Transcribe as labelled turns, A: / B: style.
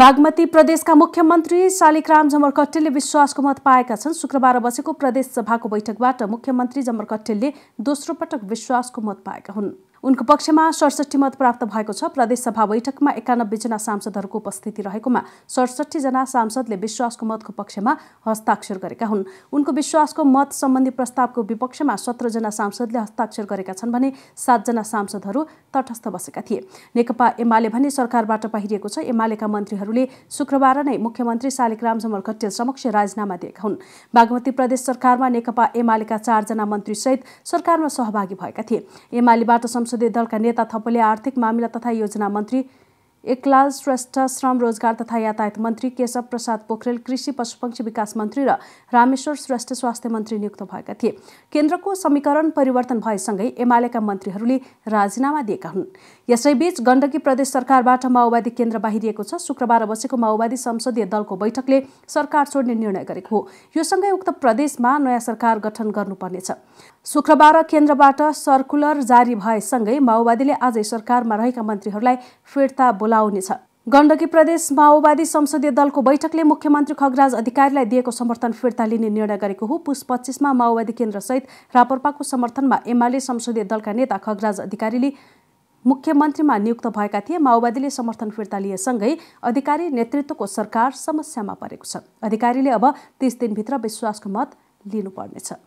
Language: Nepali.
A: बागमती प्रदेशका मुख्यमन्त्री शालिकराम जमरकट्टेलले विश्वासको मत पाएका छन् शुक्रबार बसेको प्रदेश सभाको बैठकबाट मुख्यमन्त्री जमरकट्टेलले दोस्रो पटक विश्वासको मत पाएका हुन् उनको पक्षमा सडसठी मत प्राप्त भएको छ प्रदेशसभा बैठकमा एकानब्बेजना सांसदहरूको उपस्थिति रहेकोमा सडसठीजना सांसदले विश्वासको मतको पक्षमा हस्ताक्षर गरेका हुन् उनको विश्वासको मत सम्बन्धी प्रस्तावको विपक्षमा सत्रजना सांसदले हस्ताक्षर गरेका छन् भने सातजना सांसदहरू तटस्थ बसेका थिए नेकपा एमाले भने सरकारबाट बाहिरिएको छ एमालेका मन्त्रीहरूले शुक्रबार नै मुख्यमन्त्री शालिग्राम जमल खटेल समक्ष राजीनामा दिएका हुन् बागमती प्रदेश सरकारमा नेकपा एमालेका चारजना मन्त्रीसहित सरकारमा सहभागी भएका थिए एमालेबाट संसद संसदीय दलका नेता थपले आर्थिक मामिला तथा योजना मन्त्री एकलाल श्रेष्ठ श्रम रोजगार तथा यातायात मन्त्री केशव प्रसाद पोखरेल कृषि पशुपक्षी विकास मन्त्री र रामेश्वर श्रेष्ठ स्वास्थ्य मन्त्री नियुक्त भएका थिए केन्द्रको समीकरण परिवर्तन भएसँगै एमालेका मन्त्रीहरूले राजीनामा दिएका हुन् यसैबीच गण्डकी प्रदेश सरकारबाट माओवादी केन्द्र बाहिरिएको छ शुक्रबार बसेको माओवादी संसदीय दलको बैठकले सरकार छोड्ने निर्णय गरेको हो यो सँगै उक्त प्रदेशमा नयाँ सरकार गठन गर्नुपर्नेछ शुक्रबार केन्द्रबाट सर्कुलर जारी भएसँगै माओवादीले आजै सरकारमा रहेका मन्त्रीहरूलाई फिर्ता बोलाउनेछ गण्डकी प्रदेश माओवादी संसदीय दलको बैठकले मुख्यमन्त्री खगराज अधिकारीलाई दिएको समर्थन फिर्ता लिने निर्णय गरेको हो पुस पच्चिसमा माओवादी केन्द्रसहित रापरपाको समर्थनमा एमाले संसदीय दलका नेता खगराज अधिकारीले मुख्यमन्त्रीमा नियुक्त भएका थिए माओवादीले समर्थन फिर्ता लिएसँगै अधिकारी नेतृत्वको सरकार समस्यामा परेको छ अधिकारीले अब तिस दिनभित्र विश्वासको मत लिनुपर्नेछ